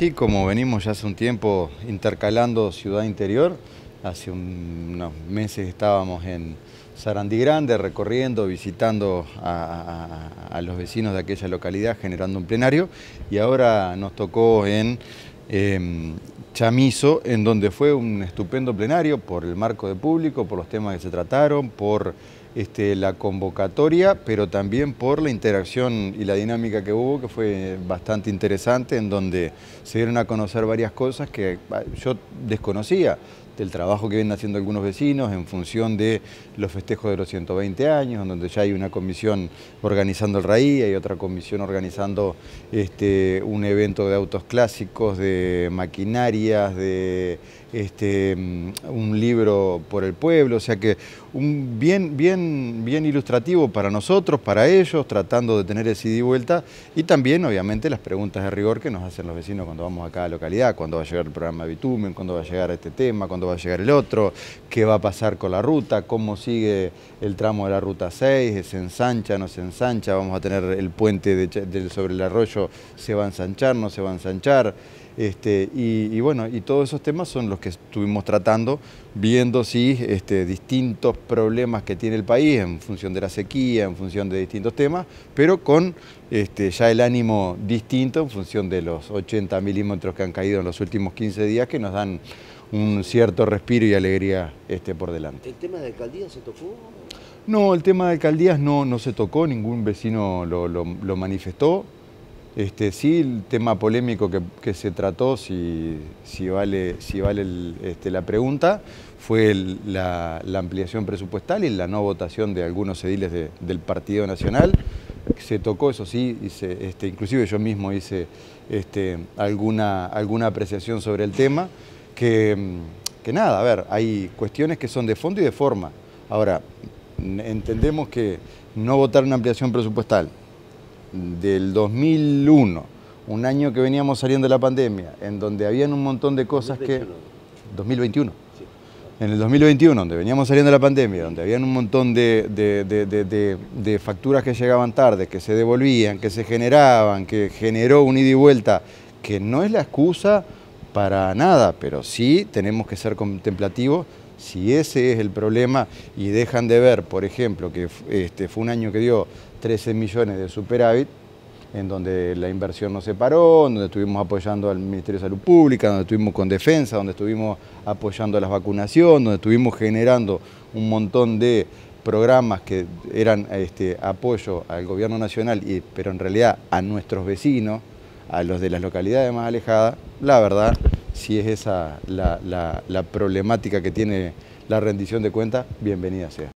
Sí, como venimos ya hace un tiempo intercalando ciudad interior, hace unos meses estábamos en Sarandí Grande recorriendo, visitando a, los vecinos de aquella localidad, generando un plenario, y ahora nos tocó en em, Chamizo, en donde fue un estupendo plenario por el marco de público, por los temas que se trataron, por este, la convocatoria, pero también por la interacción y la dinámica que hubo, que fue bastante interesante, en donde se dieron a conocer varias cosas que ah, yo desconocía. ...el trabajo que vienen haciendo algunos vecinos en función de los festejos de los 120 años, donde ya hay una comisión organizando el RAI, hay otra comisión organizando este, un evento de autos clásicos, de maquinarias, de este, mm, un libro por el pueblo, o sea que un bien, bien, bien ilustrativo para nosotros, para ellos, tratando de tener ese ida y vuelta, y también obviamente las preguntas de rigor que nos hacen los vecinos cuando vamos a cada localidad, ...cuando va a llegar el programa de bitumen, ...cuando va a llegar este tema, va a llegar el otro, qué va a pasar con la ruta, cómo sigue el tramo de la ruta 6, se ensancha, no se ensancha, vamos a tener el puente sobre el arroyo, se va a ensanchar, no se va a ensanchar. Este, y, bueno, y todos esos temas son los que estuvimos tratando, viendo si este, distintos problemas que tiene el país en función de la sequía, en función de distintos temas, pero con este, ya el ánimo distinto en función de los 80 milímetros que han caído en los últimos 15 días que nos dan un cierto respiro y alegría este, por delante. ¿El tema de alcaldías se tocó? No, el tema de alcaldías no, no se tocó, ningún vecino lo, manifestó. Este, sí, el tema polémico que, se trató, si, vale, si vale este, la pregunta, fue la, ampliación presupuestal y la no votación de algunos ediles del Partido Nacional. Se tocó, eso sí, este, inclusive yo mismo hice este, alguna, alguna apreciación sobre el tema. Mm, que, nada, a ver, hay cuestiones que son de fondo y de forma. Ahora, entendemos que no votar una ampliación presupuestal del 2001, un año que veníamos saliendo de la pandemia, en donde habían un montón de cosas que... 2021. En el 2021, donde veníamos saliendo de la pandemia, donde habían un montón de, de, facturas que llegaban tarde, que se devolvían, que se generaban, que generó un ida y vuelta, que no es la excusa para nada, pero sí tenemos que ser contemplativos si ese es el problema y dejan de ver, por ejemplo, que este, fue un año que dio 13 millones de superávit, en donde la inversión no se paró, donde estuvimos apoyando al Ministerio de Salud Pública, donde estuvimos con defensa, donde estuvimos apoyando a las vacunaciones, donde estuvimos generando un montón de programas que eran este, apoyo al gobierno nacional, pero en realidad a nuestros vecinos, a los de las localidades más alejadas, la verdad, si es esa la, problemática que tiene la rendición de cuentas, bienvenida sea.